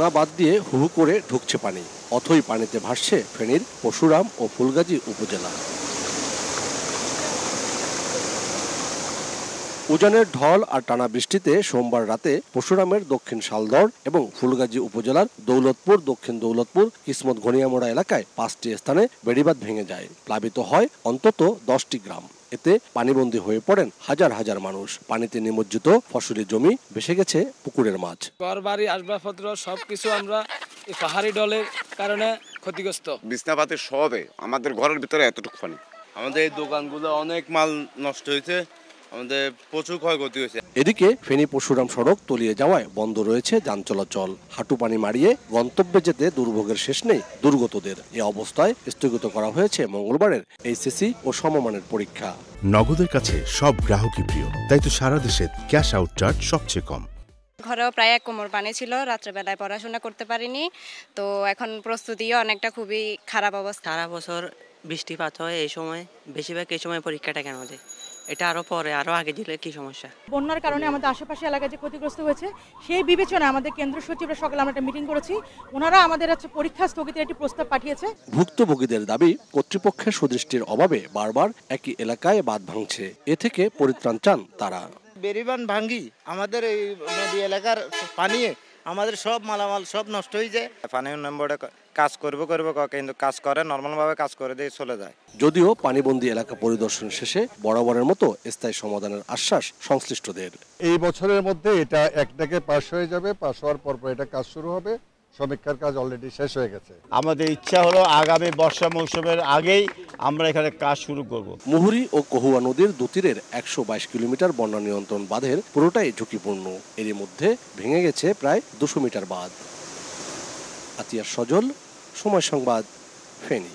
ভাঙা বাদ দিয়ে হু করে ঢুকছে পানি অথই পানিতে ভাসছে ফেনীর পশুরাম ও ফুলগাজী উপজেলা উজানের ঢল আর টানা বৃষ্টিতে সোমবার রাতে পশুরামের দক্ষিণ শালদর এবং ফুলগাজী উপজেলার দৌলতপুর দক্ষিণ দৌলতপুর কিসমত ঘনিয়ামোড়া এলাকায় পাঁচটি স্থানে বেড়িবাদ ভেঙে যায় প্লাবিত হয় অন্তত দশটি গ্রাম এতে পানিবন্দী হয়ে পড়েন হাজার হাজার মানুষ পানিতে নিমজ্জিত ফসলের জমি ভেসে গেছে পুকুরের মাছ ঘর বাড়ি আসবাবপত্র সবকিছু আমরা এই পাহাড়ি ডলের কারণে ক্ষতিগ্রস্ত বিছনাপাতে সবে আমাদের ঘরের ভিতরে এতটুকু পানি আমাদের এই দোকানগুলো অনেক মাল নষ্ট হয়েছে আমাদের প্রচুর ক্ষয়ক্ষতি হয়েছে এদিকে ফেনী পরশুরাম সড়ক তলিয়ে যাওয়ায় বন্ধ রয়েছে যান চলাচল হাঁটু পানি মারিয়ে গন্তব্যে যেতে দুর্ভোগের শেষ নেই দুর্গতদের এ অবস্থায় স্থগিত করা হয়েছে মঙ্গলবারের এইচএসি ও সমমানের পরীক্ষা নগদের কাছে সব গ্রাহকই প্রিয় তাই তো সারা দেশে ক্যাশ আউট চার্জ সবচেয়ে কম ঘরেও প্রায় এক কোমর পানি ছিল রাত্রেবেলায় পড়াশোনা করতে পারিনি তো এখন প্রস্তুতিও অনেকটা খুবই খারাপ অবস্থা সারা বছর বৃষ্টিপাত হয় এই সময় বেশিরভাগ এই সময় পরীক্ষাটা কেন দেয় এটা আরও পরে আরও আগে দিলে কি সমস্যা বন্যার কারণে আমাদের আশেপাশে এলাকায় যে ক্ষতিগ্রস্ত হয়েছে সেই বিবেচনায় আমাদের কেন্দ্র সচিবরা সকালে আমরা একটা মিটিং করেছি ওনারা আমাদের হচ্ছে পরীক্ষা স্থগিত একটি প্রস্তাব পাঠিয়েছে ভুক্তভোগীদের দাবি কর্তৃপক্ষের সুদৃষ্টির অভাবে বারবার একই এলাকায় বাঁধ ভাঙছে এ থেকে পরিত্রাণ চান তারা বেরিবান ভাঙ্গি আমাদের এই নদী এলাকার পানিয়ে আমাদের সব মালামাল সব নষ্ট হয়ে যায় পানি উন্নয়ন বোর্ডে কাজ করবো করবে কিন্তু কাজ করে নর্মালভাবে কাজ করে দিয়ে চলে যায় যদিও পানিবন্দি এলাকা পরিদর্শন শেষে বরাবরের মতো স্থায়ী সমাধানের আশ্বাস সংশ্লিষ্টদের এই বছরের মধ্যে এটা এক ডাকে পাশ হয়ে যাবে পাশ হওয়ার পর এটা কাজ শুরু হবে সমীক্ষার কাজ অলরেডি শেষ হয়ে গেছে আমাদের ইচ্ছা হলো আগামী বর্ষা মৌসুমের আগেই আমরা এখানে কাজ শুরু করব মুহুরী ও কহুয়া নদীর দুতীরের একশো বাইশ কিলোমিটার বন্যা নিয়ন্ত্রণ বাঁধের পুরোটাই ঝুঁকিপূর্ণ এর মধ্যে ভেঙে গেছে প্রায় দুশো মিটার বাঁধ আতিয়ার সজল সময় সংবাদ ফেনী